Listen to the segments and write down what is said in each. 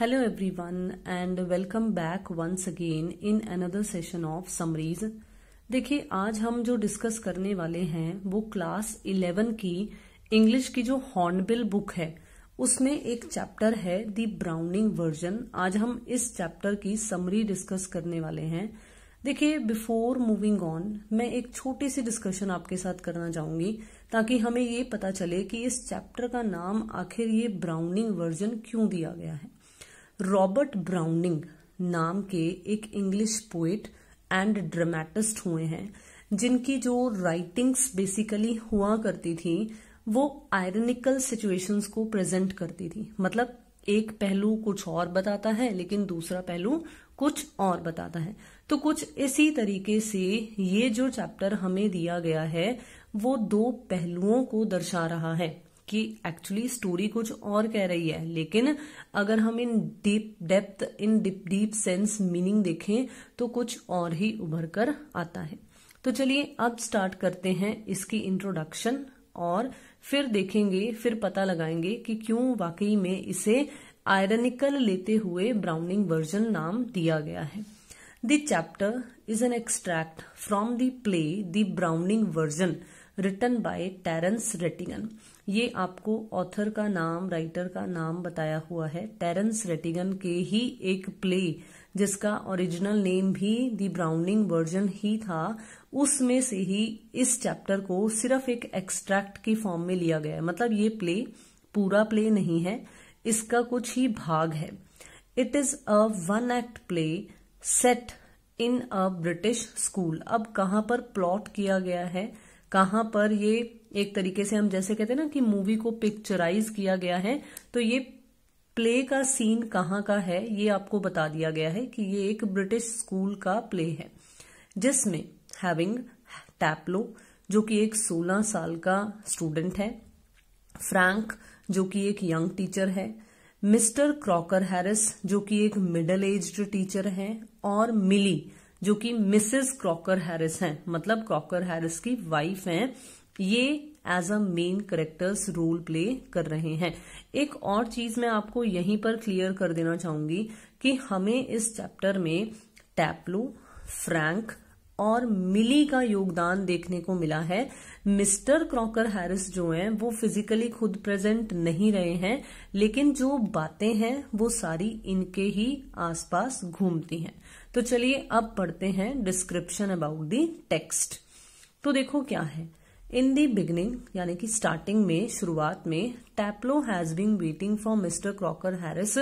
Every everyone and welcome back once again in another session of summaries देखिए आज हम जो डिस्कस करने वाले हैं वो क्लास 11 की इंग्लिश की जो हॉर्नबिल बुक है उसमें एक चैप्टर है दी ब्राउनिंग वर्जन आज हम इस चैप्टर की समरी डिस्कस करने वाले हैं देखिए बिफोर मूविंग ऑन मैं एक छोटी सी डिस्कशन आपके साथ करना चाहूंगी ताकि हमें ये पता चले कि इस चैप्टर का नाम आखिर ये ब्राउनिंग वर्जन क्यों दिया गया है रॉबर्ट ब्राउनिंग नाम के एक इंग्लिश पोएट एंड ड्रामेटिस्ट हुए हैं जिनकी जो राइटिंग्स बेसिकली हुआ करती थी वो आयरनिकल सिचुएशंस को प्रेजेंट करती थी मतलब एक पहलू कुछ और बताता है लेकिन दूसरा पहलू कुछ और बताता है तो कुछ इसी तरीके से ये जो चैप्टर हमें दिया गया है वो दो पहलुओं को दर्शा रहा है कि एक्चुअली स्टोरी कुछ और कह रही है लेकिन अगर हम in deep depth in deep deep sense meaning देखें तो कुछ और ही उभर कर आता है तो चलिए अब स्टार्ट करते हैं इसकी इंट्रोडक्शन और फिर देखेंगे फिर पता लगाएंगे कि क्यों वाकई में इसे आयरनिकल लेते हुए ब्राउनिंग वर्जन नाम दिया गया है the chapter is an extract from the play the Browning version written by Terence Rattigan ये आपको ऑथर का नाम राइटर का नाम बताया हुआ है टेरेंस रेटिगन के ही एक प्ले जिसका ओरिजिनल नेम भी दी ब्राउनिंग वर्जन ही था उसमें से ही इस चैप्टर को सिर्फ एक एक्सट्रैक्ट की फॉर्म में लिया गया है मतलब ये प्ले पूरा प्ले नहीं है इसका कुछ ही भाग है it is a one act play set in a British school अब कहां पर प्लॉट किया गया है कहां पर ये एक तरीके से हम जैसे कहते हैं ना कि मूवी को पिक्चराइज किया गया है तो ये प्ले का सीन कहाँ का है ये आपको बता दिया गया है कि ये एक ब्रिटिश स्कूल का प्ले है जिसमें हैविंग टैपलो जो कि एक 16 साल का स्टूडेंट है फ्रैंक जो कि एक यंग टीचर है मिस्टर क्रॉकर हैरिस जो कि एक मिडल एज्ड टीचर है और मिली जो कि मिसेस क्रॉकर हैरिस हैं मतलब क्रॉकर हैरिस की वाइफ हैं ये as a main characters role play कर रहे हैं एक और चीज मैं आपको यहीं पर क्लियर कर देना चाहूंगी कि हमें इस चैप्टर में टैपलो फ्रैंक और मिली का योगदान देखने को मिला है मिस्टर क्रॉकर हैरिस जो हैं वो फिजिकली खुद प्रेजेंट नहीं रहे हैं लेकिन जो बातें हैं वो सारी इनके ही आसपास घूमती हैं तो चलिए अब पढ़ते हैं डिस्क्रिप्शन अबाउट दी टेक्स्ट तो देखो क्या है इन दी बिगनिंग यानी कि स्टार्टिंग में शुरुआत में Taplow has been waiting for Mr Crocker Harris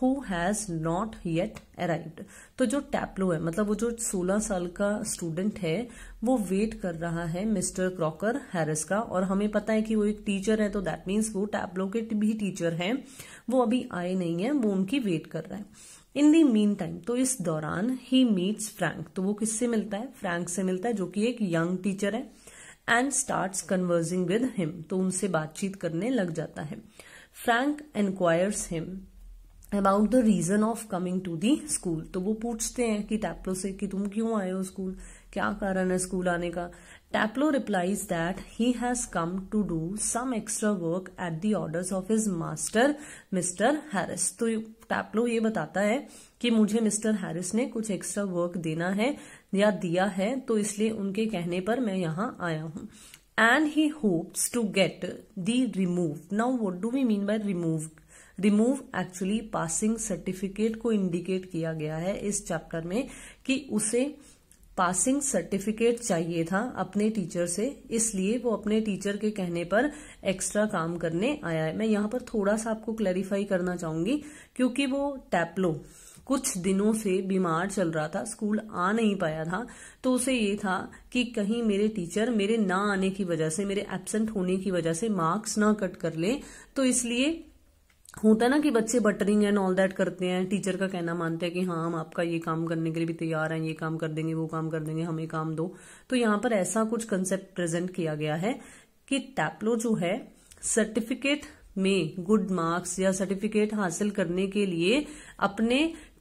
who has not yet arrived तो जो टैपलो है मतलब वो जो 16 साल का स्टूडेंट है वो वेट कर रहा है मिस्टर क्रॉकर हैरिस का और हमें पता है कि वो एक टीचर है तो दैट मीन्स वो टैपलो के भी टीचर हैं वो अभी आए नहीं है वो उनकी वेट कर रहा है इन दी मीन टाइम तो इस दौरान ही मीट्स फ्रैंक तो वो किससे मिलता है फ्रैंक से मिलता है जो कि एक यंग टीचर है and start conversing with him तो उनसे बातचीत करने लग जाता है Frank enquires him about the reason of coming to the school तो वो पूछते हैं कि टैप्लो से कि तुम क्यों आए हो स्कूल क्या कारण है स्कूल आने का Taplow replies that he has come to do some extra work at the order of his master Mr Harris तो टैप्लो ये बताता है कि मुझे मिस्टर हैरिस ने कुछ एक्स्ट्रा वर्क देना है या दिया है तो इसलिए उनके कहने पर मैं यहाँ आया हूँ and he hopes to get the remove now what do we mean by remove remove actually passing certificate को इंडिकेट किया गया है इस चैप्टर में कि उसे पासिंग सर्टिफिकेट चाहिए था अपने टीचर से इसलिए वो अपने टीचर के कहने पर एक्स्ट्रा काम करने आया है मैं यहाँ पर थोड़ा सा आपको क्लैरिफाई करना चाहूंगी क्योंकि वो टैपलो कुछ दिनों से बीमार चल रहा था स्कूल आ नहीं पाया था तो उसे ये था कि कहीं मेरे टीचर मेरे ना आने की वजह से मेरे एबसेंट होने की वजह से मार्क्स ना कट कर ले तो इसलिए होता है ना कि बच्चे बटरिंग एंड ऑल दैट करते हैं टीचर का कहना मानते हैं कि हाँ हम आपका ये काम करने के लिए भी तैयार हैं ये काम कर देंगे वो काम कर देंगे हमें काम दो तो यहां पर ऐसा कुछ कंसेप्ट प्रेजेंट किया गया है कि टैपलो जो है सर्टिफिकेट में गुड मार्क्स या सर्टिफिकेट हासिल करने के लिए अपने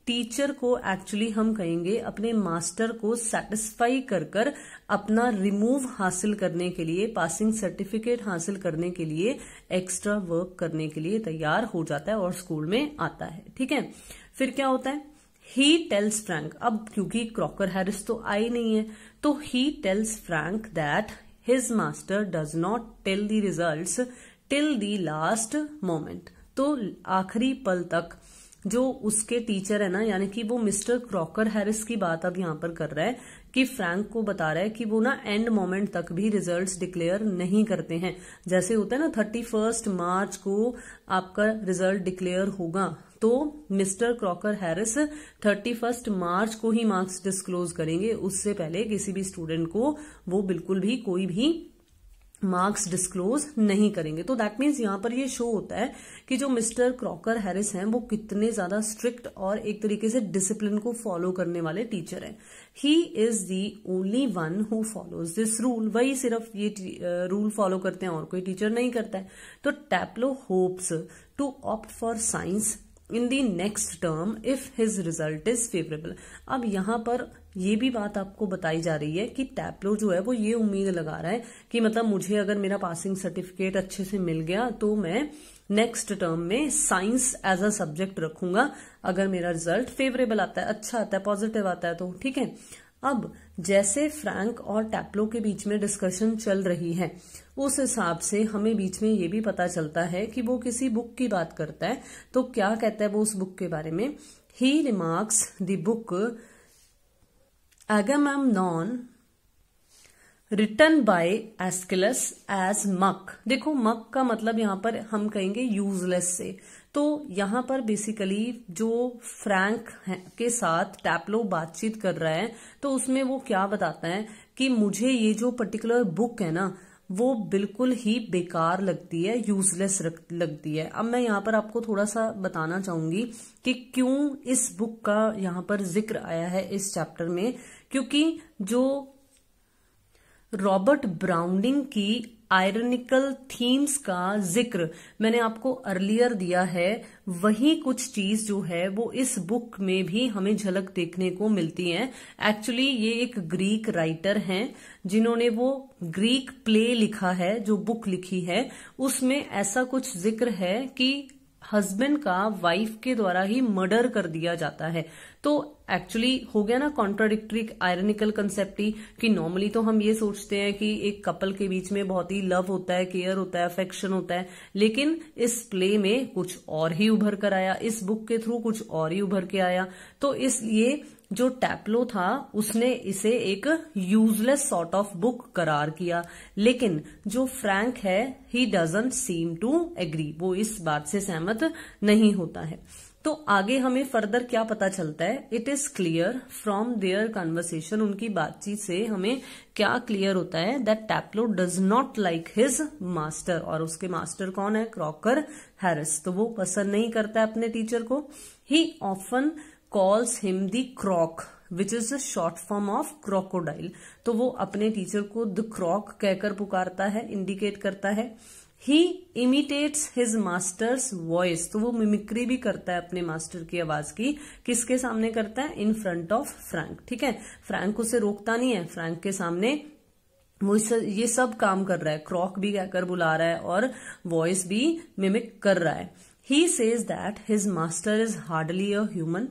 टीचर को एक्चुअली हम कहेंगे अपने मास्टर को सेटिस्फाई कर कर अपना रिमूव हासिल करने के लिए पासिंग सर्टिफिकेट हासिल करने के लिए एक्स्ट्रा वर्क करने के लिए तैयार हो जाता है और स्कूल में आता है ठीक है फिर क्या होता है ही टेल्स फ्रैंक अब क्योंकि क्रॉकर हैरिस तो आई नहीं है तो he tells Frank that his master does not tell the result till the last moment तो आखिरी पल तक जो उसके टीचर है ना यानी कि वो मिस्टर क्रॉकर हैरिस की बात अब यहां पर कर रहा है कि फ्रैंक को बता रहा है कि वो ना एंड मोमेंट तक भी रिजल्ट्स डिक्लेयर नहीं करते हैं जैसे होता है ना थर्टी फर्स्ट मार्च को आपका रिजल्ट डिक्लेयर होगा तो Mr Crocker Harris thirty first March को ही मार्क्स डिस्क्लोज करेंगे उससे पहले किसी भी स्टूडेंट को वो बिल्कुल भी कोई भी मार्क्स डिस्क्लोज नहीं करेंगे तो दैट मीन्स यहाँ पर ये शो होता है कि जो मिस्टर क्रॉकर हैरिस हैं वो कितने ज्यादा स्ट्रिक्ट और एक तरीके से डिसिप्लिन को फॉलो करने वाले टीचर हैं he is the only one who follows this rule वही सिर्फ ये रूल फॉलो करते हैं और कोई टीचर नहीं करता है तो Taplow hopes to opt for science in the next term if his result is favourable अब यहां पर ये भी बात आपको बताई जा रही है कि टैपलो जो है वो ये उम्मीद लगा रहा है कि मतलब मुझे अगर मेरा पासिंग सर्टिफिकेट अच्छे से मिल गया तो मैं नेक्स्ट टर्म में साइंस एज अ सब्जेक्ट रखूंगा अगर मेरा रिजल्ट फेवरेबल आता है अच्छा आता है पॉजिटिव आता है तो ठीक है अब जैसे फ्रैंक और टैपलो के बीच में डिस्कशन चल रही है उस हिसाब से हमें बीच में ये भी पता चलता है कि वो किसी बुक की बात करता है तो क्या कहता है वो उस बुक के बारे में he remarks the book Agamemnon written by Aeschylus as muck देखो मक का मतलब यहां पर हम कहेंगे यूजलेस से तो यहाँ पर बेसिकली जो फ्रैंक के साथ टैपलो बातचीत कर रहा है तो उसमें वो क्या बताता है कि मुझे ये जो पर्टिकुलर बुक है ना वो बिल्कुल ही बेकार लगती है यूजलेस लगती है अब मैं यहाँ पर आपको थोड़ा सा बताना चाहूंगी कि क्यों इस बुक का यहां पर जिक्र आया है इस चैप्टर में क्योंकि जो रॉबर्ट ब्राउनिंग की आयरनिकल थीम्स का जिक्र मैंने आपको अर्लियर दिया है वही कुछ चीज जो है वो इस बुक में भी हमें झलक देखने को मिलती है एक्चुअली ये एक ग्रीक राइटर हैं जिन्होंने वो ग्रीक प्ले लिखा है जो बुक लिखी है उसमें ऐसा कुछ जिक्र है कि हस्बैंड का वाइफ के द्वारा ही मर्डर कर दिया जाता है तो एक्चुअली हो गया ना कॉन्ट्राडिक्ट्री आयरनिकल कंसेप्ट ही कि नॉर्मली तो हम ये सोचते हैं कि एक कपल के बीच में बहुत ही लव होता है केयर होता है अफेक्शन होता है लेकिन इस प्ले में कुछ और ही उभर कर आया इस बुक के थ्रू कुछ और ही उभर के आया तो इसलिए जो टैपलो था उसने इसे एक यूजलेस सॉर्ट ऑफ बुक करार किया लेकिन जो फ्रैंक है he doesn't seem to agree वो इस बात से सहमत नहीं होता है तो आगे हमें फर्दर क्या पता चलता है it is clear from their conversation उनकी बातचीत से हमें क्या क्लियर होता है that Taplow does not like his master और उसके मास्टर कौन है क्रॉकर हैरिस तो वो पसंद नहीं करता अपने टीचर को he often calls him the Croc which is a short form of crocodile तो वो अपने टीचर को द क्रॉक कहकर पुकारता है इंडिकेट करता है he imitates his master's voice तो वो मिमिक्री भी करता है अपने मास्टर की आवाज की किसके सामने करता है इन फ्रंट ऑफ फ्रैंक ठीक है फ्रैंक उसे रोकता नहीं है फ्रैंक के सामने वो इस ये सब काम कर रहा है क्रॉक भी कहकर बुला रहा है और वॉइस भी मिमिक कर रहा है he says that his master is hardly a human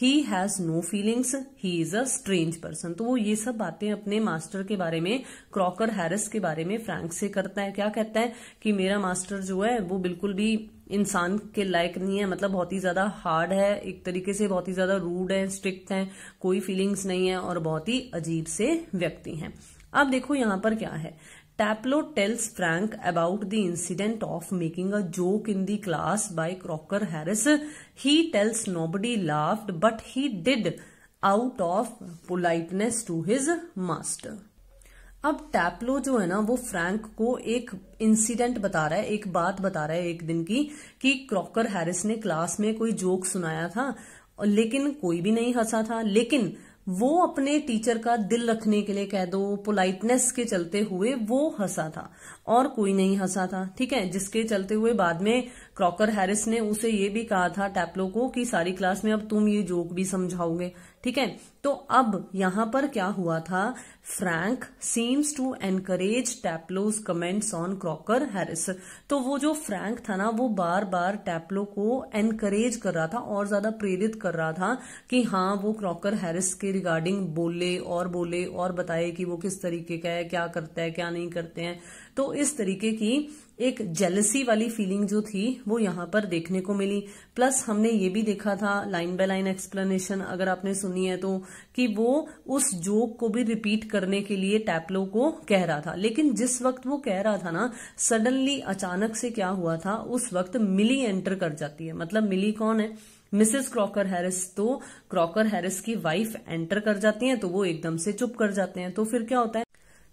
he has no feelings he is a strange person तो वो ये सब बातें अपने मास्टर के बारे में क्रॉकर हैरिस के बारे में फ्रैंक से करता है क्या कहता है कि मेरा मास्टर जो है वो बिल्कुल भी इंसान के लायक नहीं है मतलब बहुत ही ज्यादा हार्ड है एक तरीके से बहुत ही ज्यादा रूड है स्ट्रिक्ट है कोई फीलिंग्स नहीं है और बहुत ही अजीब से व्यक्ति हैं अब देखो यहां पर क्या है Taplow tells Frank about the incident of making a joke in the class by Crocker Harris. He tells nobody laughed, but he did out of politeness to his master. अब टैपलो जो है ना वो फ्रैंक को एक इंसिडेंट बता रहा है एक बात बता रहा है एक दिन की कि क्रॉकर हैरिस ने क्लास में कोई जोक सुनाया था लेकिन कोई भी नहीं हंसा था लेकिन वो अपने टीचर का दिल रखने के लिए कह दो पोलाइटनेस के चलते हुए वो हंसा था और कोई नहीं हंसा था ठीक है जिसके चलते हुए बाद में क्रॉकर हैरिस ने उसे ये भी कहा था टैपलो को कि सारी क्लास में अब तुम ये जोक भी समझाओगे ठीक है तो अब यहां पर क्या हुआ था Frank seems to encourage Taplow's comments on Crocker Harris तो वो जो फ्रैंक था ना वो बार बार टैपलो को एनकरेज कर रहा था और ज्यादा प्रेरित कर रहा था कि हाँ वो क्रॉकर हैरिस के रिगार्डिंग बोले और बोले और बताए कि वो किस तरीके का है क्या करता है क्या नहीं करते हैं तो इस तरीके की एक जेलसी वाली फीलिंग जो थी वो यहां पर देखने को मिली प्लस हमने ये भी देखा था लाइन बाय लाइन एक्सप्लेनेशन अगर आपने सुनी है तो कि वो उस जोक को भी रिपीट करने के लिए टैपलो को कह रहा था लेकिन जिस वक्त वो कह रहा था ना सडनली अचानक से क्या हुआ था उस वक्त मिली एंटर कर जाती है मतलब मिली कौन है मिसेस क्रॉकर हैरिस तो क्रॉकर हैरिस की वाइफ एंटर कर जाती है तो वो एकदम से चुप कर जाते हैं तो फिर क्या होता है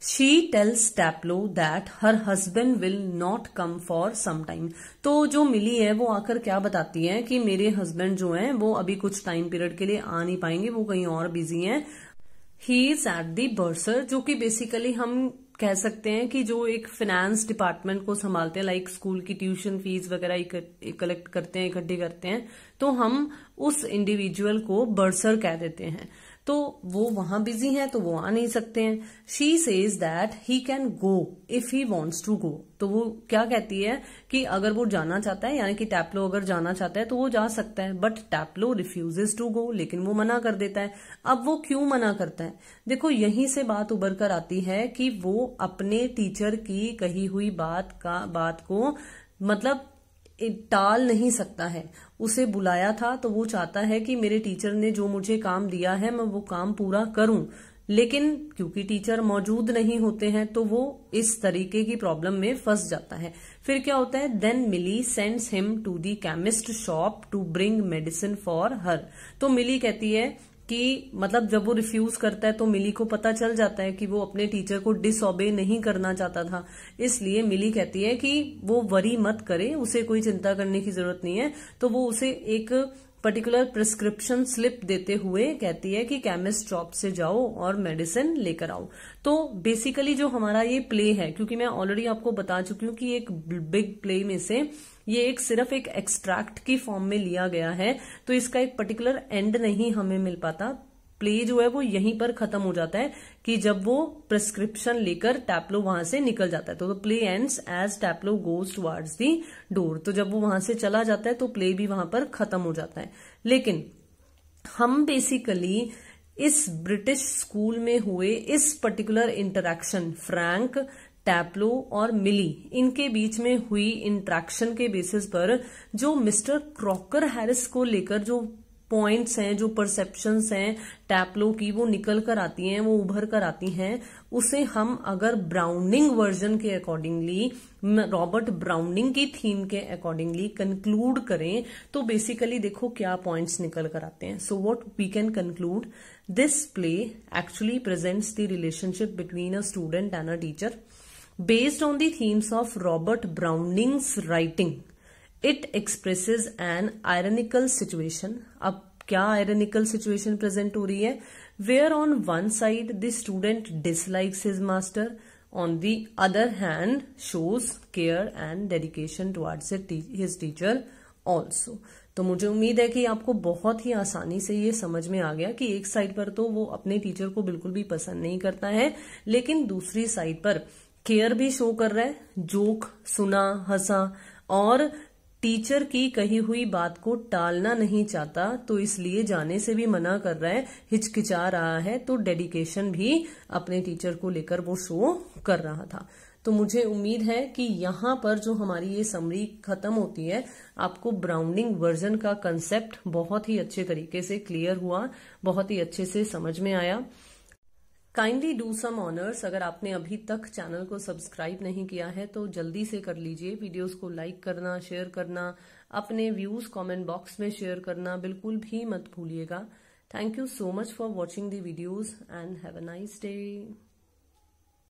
she tells Taplow that her husband will not come for some time तो जो मिली है वो आकर क्या बताती है कि मेरे हस्बैंड जो हैं वो अभी कुछ टाइम पीरियड के लिए आ नहीं पाएंगे वो कहीं और बिजी हैं ही इज एट दी बर्सर जो कि बेसिकली हम कह सकते हैं कि जो एक फिनेंस डिपार्टमेंट को संभालते हैं लाइक स्कूल की ट्यूशन फीस वगैरह कलेक्ट करते हैं इकट्ठे करते हैं तो हम उस इंडिविजुअल को बर्सर कह देते हैं तो वो वहां बिजी हैं तो वो आ नहीं सकते हैं she says that he can go if he wants to go तो वो क्या कहती है कि अगर वो जाना चाहता है यानी कि टैपलो अगर जाना चाहता है तो वो जा सकता है but Taplow refuses to go लेकिन वो मना कर देता है अब वो क्यों मना करता है देखो यहीं से बात उभर कर आती है कि वो अपने टीचर की कही हुई बात का बात को मतलब टाल नहीं सकता है उसे बुलाया था तो वो चाहता है कि मेरे टीचर ने जो मुझे काम दिया है मैं वो काम पूरा करूं लेकिन क्योंकि टीचर मौजूद नहीं होते हैं तो वो इस तरीके की प्रॉब्लम में फंस जाता है फिर क्या होता है then Millie sends him to the chemist shop to bring medicine for her तो मिली कहती है कि मतलब जब वो रिफ्यूज करता है तो मिली को पता चल जाता है कि वो अपने टीचर को डिसऑबे नहीं करना चाहता था इसलिए मिली कहती है कि वो वरी मत करे उसे कोई चिंता करने की जरूरत नहीं है तो वो उसे एक पर्टिकुलर प्रिस्क्रिप्शन स्लिप देते हुए कहती है कि केमिस्ट शॉप से जाओ और मेडिसिन लेकर आओ तो बेसिकली जो हमारा ये प्ले है क्योंकि मैं ऑलरेडी आपको बता चुकी हूं कि एक बिग प्ले में से ये एक सिर्फ एक एक्सट्रैक्ट की फॉर्म में लिया गया है तो इसका एक पर्टिकुलर एंड नहीं हमें मिल पाता प्ले जो है वो यहीं पर खत्म हो जाता है कि जब वो प्रिस्क्रिप्शन लेकर टैपलो वहां से निकल जाता है तो, play ends as Taplow goes towards the door तो जब वो वहां से चला जाता है तो प्ले भी वहां पर खत्म हो जाता है लेकिन हम बेसिकली इस ब्रिटिश स्कूल में हुए इस पर्टिकुलर इंटरेक्शन फ्रैंक टैप्लो और मिली इनके बीच में हुई इंट्रैक्शन के बेसिस पर जो मिस्टर क्रॉकर हैरिस को लेकर जो पॉइंट्स हैं जो परसेप्शंस हैं टैप्लो की वो निकल कर आती हैं वो उभर कर आती हैं उसे हम अगर ब्राउनिंग वर्जन के अकॉर्डिंगली रॉबर्ट ब्राउनिंग की थीम के अकॉर्डिंगली कंक्लूड करें तो बेसिकली देखो क्या पॉइंट्स निकल कर आते हैं so what we can conclude this play actually presents the relationship between a student and a teacher based on the themes of Robert Browning's writing. It expresses an ironical situation. अब क्या ironical situation present हो रही है where on one side the student dislikes his master on the other hand shows care and dedication towards his teacher also तो मुझे उम्मीद है कि आपको बहुत ही आसानी से ये समझ में आ गया कि एक साइड पर तो वो अपने टीचर को बिल्कुल भी पसंद नहीं करता है लेकिन दूसरी साइड पर केयर भी शो कर रहा है जोक सुना हंसा और टीचर की कही हुई बात को टालना नहीं चाहता तो इसलिए जाने से भी मना कर रहा है हिचकिचा रहा है तो डेडिकेशन भी अपने टीचर को लेकर वो शो कर रहा था तो मुझे उम्मीद है कि यहां पर जो हमारी ये समरी खत्म होती है आपको ब्राउनिंग वर्जन का कंसेप्ट बहुत ही अच्छे तरीके से क्लियर हुआ बहुत ही अच्छे से समझ में आया काइंडली डू सम ऑनर्स अगर आपने अभी तक चैनल को सब्सक्राइब नहीं किया है तो जल्दी से कर लीजिए वीडियोस को लाइक करना शेयर करना अपने व्यूज कमेंट बॉक्स में शेयर करना बिल्कुल भी मत भूलिएगा thank you so much for watching the videos and have a nice day